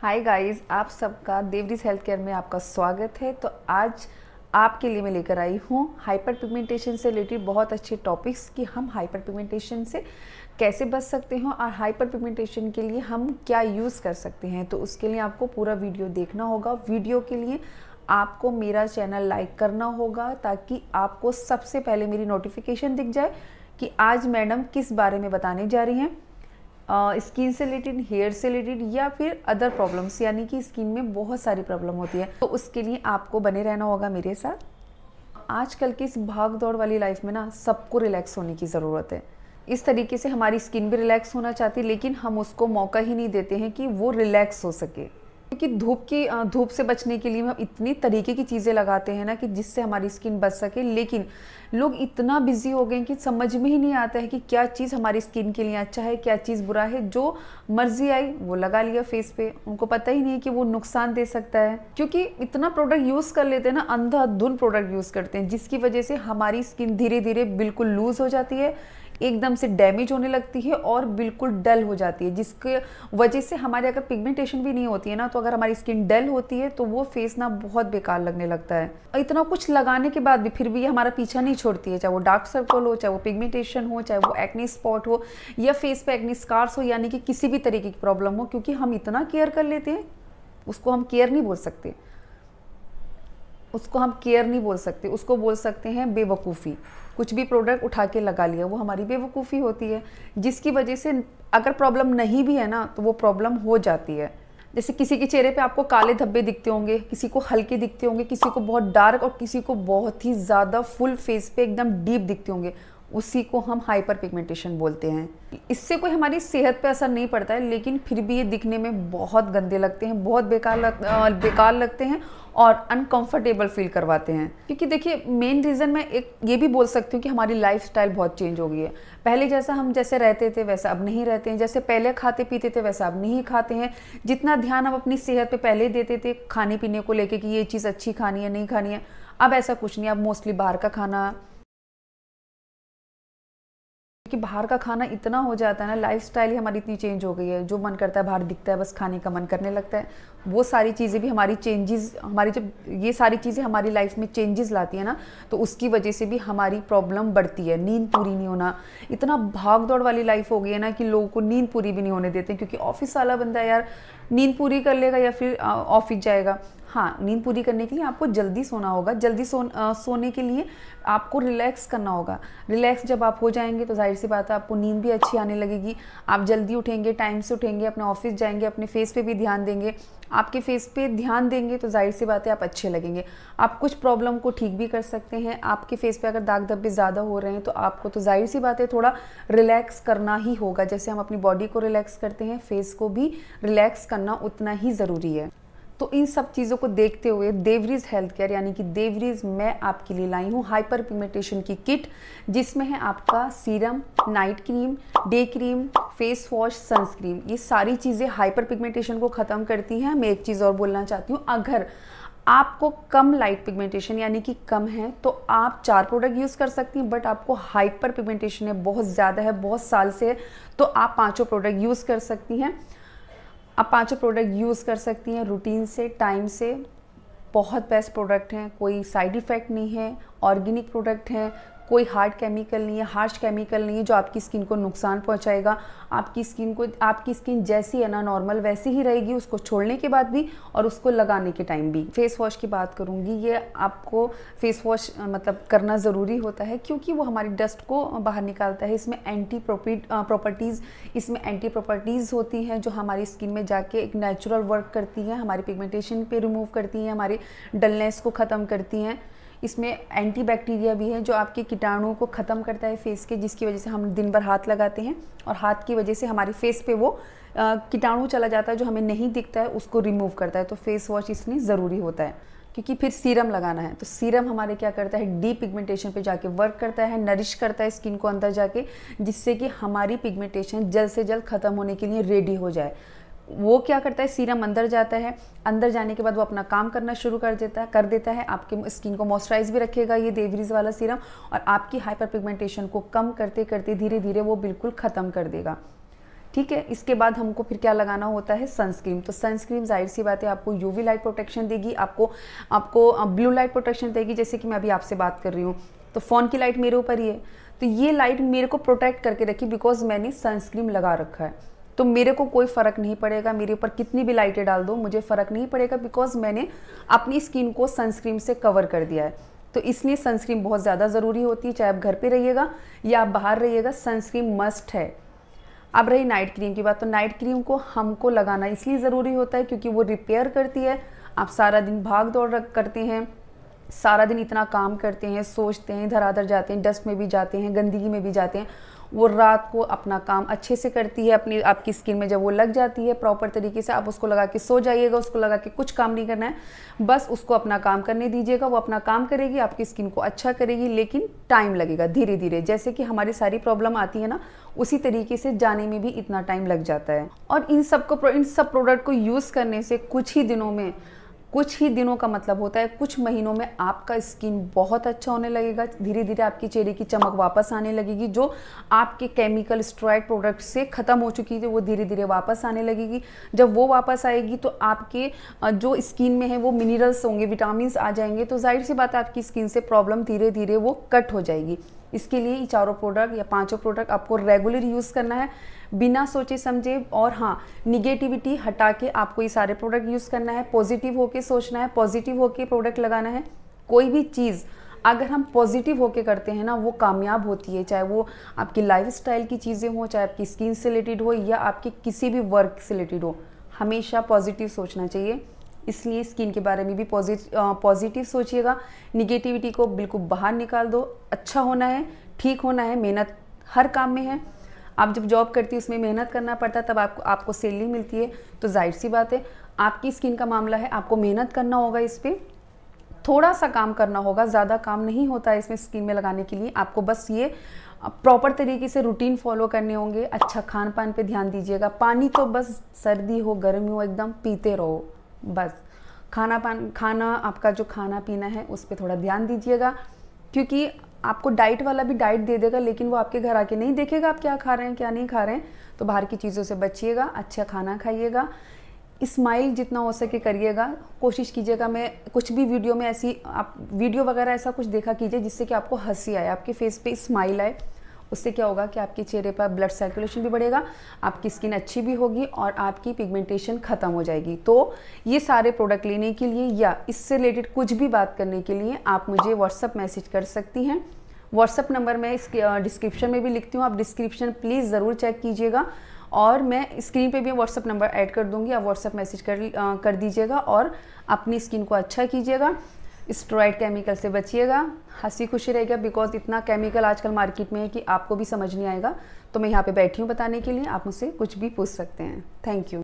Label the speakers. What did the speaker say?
Speaker 1: hi guys आप सबका देवरीज health care में आपका स्वागत है तो आज आपके लिए मैं लेकर आई हूँ हाइपर पिगमेंटेशन से रिलेटेड बहुत अच्छे टॉपिक्स कि हम हाइपर पिगमेंटेशन से कैसे बच सकते हैं और हाइपर पिगमेंटेशन के लिए हम क्या यूज़ कर सकते हैं तो उसके लिए आपको पूरा वीडियो देखना होगा वीडियो के लिए आपको मेरा चैनल लाइक करना होगा ताकि आपको सबसे पहले मेरी नोटिफिकेशन दिख जाए कि आज मैडम किस बारे में बताने जा रही हैं स्किन से रिलेटेड हेयर से रिलेटेड या फिर अदर प्रॉब्लम्स यानी कि स्किन में बहुत सारी प्रॉब्लम होती है तो उसके लिए आपको बने रहना होगा मेरे साथ आजकल की इस भाग दौड़ वाली लाइफ में ना सबको रिलैक्स होने की ज़रूरत है इस तरीके से हमारी स्किन भी रिलैक्स होना चाहती है लेकिन हम उसको मौका ही नहीं देते हैं कि वो रिलैक्स हो सके क्योंकि धूप की धूप से बचने के लिए हम इतनी तरीके की चीज़ें लगाते हैं ना कि जिससे हमारी स्किन बच सके लेकिन लोग इतना बिजी हो गए कि समझ में ही नहीं आता है कि क्या चीज़ हमारी स्किन के लिए अच्छा है क्या चीज़ बुरा है जो मर्जी आई वो लगा लिया फेस पे उनको पता ही नहीं कि वो नुकसान दे सकता है क्योंकि इतना प्रोडक्ट यूज़ कर लेते हैं ना अंधाधुन प्रोडक्ट यूज़ करते हैं जिसकी वजह से हमारी स्किन धीरे धीरे बिल्कुल लूज़ हो जाती है एकदम से डैमेज होने लगती है और बिल्कुल डल हो जाती है जिसके वजह से हमारे अगर पिगमेंटेशन भी नहीं होती है ना तो अगर हमारी स्किन डल होती है तो वो फेस ना बहुत बेकार लगने लगता है इतना कुछ लगाने के बाद भी फिर भी हमारा पीछा नहीं छोड़ती है चाहे वो डार्क सर्कल हो चाहे वो पिगमेंटेशन हो चाहे वो एक्नी स्पॉट हो या फेस पर एक्नी स्कार्स हो यानी कि किसी भी तरीके की प्रॉब्लम हो क्योंकि हम इतना केयर कर लेते हैं उसको हम केयर नहीं बोल सकते उसको हम केयर नहीं बोल सकते उसको बोल सकते हैं बेवकूफ़ी कुछ भी प्रोडक्ट उठा के लगा लिया वो हमारी बेवकूफ़ी होती है जिसकी वजह से अगर प्रॉब्लम नहीं भी है ना तो वो प्रॉब्लम हो जाती है जैसे किसी के चेहरे पे आपको काले धब्बे दिखते होंगे किसी को हल्के दिखते होंगे किसी को बहुत डार्क और किसी को बहुत ही ज़्यादा फुल फेस पे एकदम डीप दिखते होंगे उसी को हम हाइपर पिगमेंटेशन बोलते हैं इससे कोई हमारी सेहत पे असर नहीं पड़ता है लेकिन फिर भी ये दिखने में बहुत गंदे लगते हैं बहुत बेकार लग बेकार लगते हैं और अनकंफर्टेबल फील करवाते हैं क्योंकि देखिए मेन रीज़न मैं एक ये भी बोल सकती हूँ कि हमारी लाइफ बहुत चेंज हो गई है पहले जैसा हम जैसे रहते थे वैसा अब नहीं रहते हैं जैसे पहले खाते पीते थे वैसा अब नहीं खाते हैं जितना ध्यान हम अपनी सेहत पे पहले देते थे खाने पीने को लेके कि ये चीज़ अच्छी खानी है नहीं खानी है अब ऐसा कुछ नहीं अब मोस्टली बाहर का खाना कि बाहर का खाना इतना हो जाता है ना लाइफ ही हमारी इतनी चेंज हो गई है जो मन करता है बाहर दिखता है बस खाने का मन करने लगता है वो सारी चीज़ें भी हमारी चेंजेस हमारी जब ये सारी चीज़ें हमारी लाइफ में चेंजेस लाती है ना तो उसकी वजह से भी हमारी प्रॉब्लम बढ़ती है नींद पूरी नहीं होना इतना भाग दौड़ वाली लाइफ हो गई है ना कि लोगों को नींद पूरी भी नहीं होने देते क्योंकि ऑफिस वाला बंदा यार नींद पूरी कर लेगा या फिर ऑफिस जाएगा हाँ नींद पूरी करने के लिए आपको जल्दी सोना होगा जल्दी सो आ, सोने के लिए आपको रिलैक्स करना होगा रिलैक्स जब आप हो जाएंगे तो जाहिर सी बात है आपको नींद भी अच्छी आने लगेगी आप जल्दी उठेंगे टाइम से उठेंगे अपने ऑफिस जाएंगे अपने फेस पे भी ध्यान देंगे आपके फेस पे ध्यान देंगे तो जाहिर सी बात है आप अच्छे लगेंगे आप कुछ प्रॉब्लम को ठीक भी कर सकते हैं आपके फेस पे अगर दाग धब्बे ज़्यादा हो रहे हैं तो आपको तो जाहिर सी बात है थोड़ा रिलैक्स करना ही होगा जैसे हम अपनी बॉडी को रिलैक्स करते हैं फेस को भी रिलैक्स करना उतना ही ज़रूरी है तो इन सब चीज़ों को देखते हुए देवरीज हेल्थ केयर यानी कि देवरीज मैं आपके लिए लाई हूँ हाइपर पिगमेंटेशन की किट जिसमें है आपका serum night cream day cream face wash sunscreen ये सारी चीज़ें हाइपर पिगमेंटेशन को ख़त्म करती हैं मैं एक चीज़ और बोलना चाहती हूँ अगर आपको कम लाइट पिगमेंटेशन यानी कि कम है तो आप चार प्रोडक्ट यूज़ कर सकती हैं बट आपको हाइपर पिगमेंटेशन है बहुत ज़्यादा है बहुत साल से है तो आप पांचों प्रोडक्ट यूज़ कर सकती हैं आप पांचों प्रोडक्ट यूज़ कर सकती हैं रूटीन से टाइम से बहुत बेस्ट प्रोडक्ट हैं कोई साइड इफ़ेक्ट नहीं है ऑर्गेनिक प्रोडक्ट हैं कोई हार्ड केमिकल नहीं है हार्श केमिकल नहीं है जो आपकी स्किन को नुकसान पहुंचाएगा आपकी स्किन को आपकी स्किन जैसी है ना नॉर्मल वैसी ही रहेगी उसको छोड़ने के बाद भी और उसको लगाने के टाइम भी फेस वॉश की बात करूँगी ये आपको फेस वॉश मतलब करना ज़रूरी होता है क्योंकि वो हमारी डस्ट को बाहर निकालता है इसमें एंटी प्रॉपर्टीज़ इसमें एंटी प्रॉपर्टीज़ होती हैं जो हमारी स्किन में जाके एक नेचुरल वर्क करती हैं हमारी पिगमेंटेशन पे रिमूव करती हैं हमारी डलनेस को ख़त्म करती हैं इसमें एंटी बैक्टीरिया भी है जो आपके कीटाणुओं को ख़त्म करता है फेस के जिसकी वजह से हम दिन भर हाथ लगाते हैं और हाथ की वजह से हमारे फेस पे वो कीटाणु चला जाता है जो हमें नहीं दिखता है उसको रिमूव करता है तो फेस वॉश इसलिए ज़रूरी होता है क्योंकि फिर सीरम लगाना है तो सीरम हमारे क्या करता है डी पिगमेंटेशन पे जाके वर्क करता है नरिश करता है स्किन को अंदर जाके जिससे कि हमारी पिगमेंटेशन जल्द से जल्द ख़त्म होने के लिए रेडी हो जाए वो क्या करता है सीरम अंदर जाता है अंदर जाने के बाद वो अपना काम करना शुरू कर देता है कर देता है आपके स्किन को मॉइस्चराइज भी रखेगा ये देवरीज वाला सीरम और आपकी हाइपर पिगमेंटेशन को कम करते करते धीरे धीरे वो बिल्कुल ख़त्म कर देगा ठीक है इसके बाद हमको फिर क्या लगाना होता है सनस्क्रीन तो सनस्क्रीन जाहिर सी बात है आपको यूवी लाइट प्रोटेक्शन देगी आपको आपको ब्लू लाइट प्रोटेक्शन देगी जैसे कि मैं अभी आपसे बात कर रही हूँ तो फ़ोन की लाइट मेरे ऊपर ही है तो ये लाइट मेरे को प्रोटेक्ट करके रखी बिकॉज मैंने सनस्क्रीन लगा रखा है तो मेरे को कोई फ़र्क नहीं पड़ेगा मेरे ऊपर कितनी भी लाइटें डाल दो मुझे फ़र्क नहीं पड़ेगा बिकॉज मैंने अपनी स्किन को सनस्क्रीन से कवर कर दिया है तो इसलिए सनस्क्रीन बहुत ज़्यादा ज़रूरी होती है चाहे आप घर पे रहिएगा या आप बाहर रहिएगा सनस्क्रीन मस्ट है अब रही नाइट क्रीम की बात तो नाइट क्रीम को हमको लगाना इसलिए ज़रूरी होता है क्योंकि वो रिपेयर करती है आप सारा दिन भाग दौड़ करते हैं सारा दिन इतना काम करते हैं सोचते हैं इधर आधर जाते हैं डस्ट में भी जाते हैं गंदगी में भी जाते हैं वो रात को अपना काम अच्छे से करती है अपनी आपकी स्किन में जब वो लग जाती है प्रॉपर तरीके से आप उसको लगा के सो जाइएगा उसको लगा के कुछ काम नहीं करना है बस उसको अपना काम करने दीजिएगा वो अपना काम करेगी आपकी स्किन को अच्छा करेगी लेकिन टाइम लगेगा धीरे धीरे जैसे कि हमारी सारी प्रॉब्लम आती है ना उसी तरीके से जाने में भी इतना टाइम लग जाता है और इन सबको इन सब प्रोडक्ट को यूज़ करने से कुछ ही दिनों में कुछ ही दिनों का मतलब होता है कुछ महीनों में आपका स्किन बहुत अच्छा होने लगेगा धीरे धीरे आपकी चेहरे की चमक वापस आने लगेगी जो आपके केमिकल स्ट्राइड प्रोडक्ट से ख़त्म हो चुकी थी वो धीरे धीरे वापस आने लगेगी जब वो वापस आएगी तो आपके जो स्किन में है वो मिनरल्स होंगे विटामिन आ जाएंगे तो जाहिर सी बात है आपकी स्किन से प्रॉब्लम धीरे धीरे वो कट हो जाएगी इसके लिए ये चारों प्रोडक्ट या पांचों प्रोडक्ट आपको रेगुलर यूज़ करना है बिना सोचे समझे और हाँ निगेटिविटी हटा के आपको ये सारे प्रोडक्ट यूज़ करना है पॉजिटिव होके सोचना है पॉजिटिव होके प्रोडक्ट लगाना है कोई भी चीज़ अगर हम पॉजिटिव होके करते हैं ना वो कामयाब होती है चाहे वो आपकी लाइफ की चीज़ें हों चाहे आपकी स्किन से रिलेटेड हो या आपके किसी भी वर्क से रिलेटेड हो हमेशा पॉजिटिव सोचना चाहिए इसलिए स्किन के बारे में भी पॉजिटिव सोचिएगा निगेटिविटी को बिल्कुल बाहर निकाल दो अच्छा होना है ठीक होना है मेहनत हर काम में है आप जब जॉब करती है उसमें मेहनत करना पड़ता है तब आपको आपको सैलरी मिलती है तो जाहिर सी बात है आपकी स्किन का मामला है आपको मेहनत करना होगा इस पर थोड़ा सा काम करना होगा ज़्यादा काम नहीं होता है इसमें स्किन में लगाने के लिए आपको बस ये प्रॉपर तरीके से रूटीन फॉलो करने होंगे अच्छा खान पान पर ध्यान दीजिएगा पानी तो बस सर्दी हो गर्मी हो एकदम पीते रहो बस खाना पान खाना आपका जो खाना पीना है उस पर थोड़ा ध्यान दीजिएगा क्योंकि आपको डाइट वाला भी डाइट दे देगा लेकिन वो आपके घर आके नहीं देखेगा आप क्या खा रहे हैं क्या नहीं खा रहे हैं तो बाहर की चीज़ों से बचिएगा अच्छा खाना खाइएगा स्माइल जितना हो सके करिएगा कोशिश कीजिएगा मैं कुछ भी वीडियो में ऐसी आप वीडियो वगैरह ऐसा कुछ देखा कीजिए जिससे कि आपको हंसी आए आपके फेस पे स्माइल आए उससे क्या होगा कि आपके चेहरे पर ब्लड सर्कुलेशन भी बढ़ेगा आपकी स्किन अच्छी भी होगी और आपकी पिगमेंटेशन ख़त्म हो जाएगी तो ये सारे प्रोडक्ट लेने के लिए या इससे रिलेटेड कुछ भी बात करने के लिए आप मुझे व्हाट्सअप मैसेज कर सकती हैं व्हाट्सअप नंबर मैं इस डिस्क्रिप्शन में भी लिखती हूँ आप डिस्क्रिप्शन प्लीज़ ज़रूर चेक कीजिएगा और मैं स्क्रीन पे भी व्हाट्सअप नंबर ऐड कर दूंगी आप व्हाट्सअप मैसेज कर कर दीजिएगा और अपनी स्किन को अच्छा कीजिएगा स्ट्रॉइड केमिकल से बचिएगा हंसी खुशी रहेगा बिकॉज इतना केमिकल आजकल मार्केट में है कि आपको भी समझ नहीं आएगा तो मैं यहाँ पे बैठी हूँ बताने के लिए आप मुझसे कुछ भी पूछ सकते हैं थैंक यू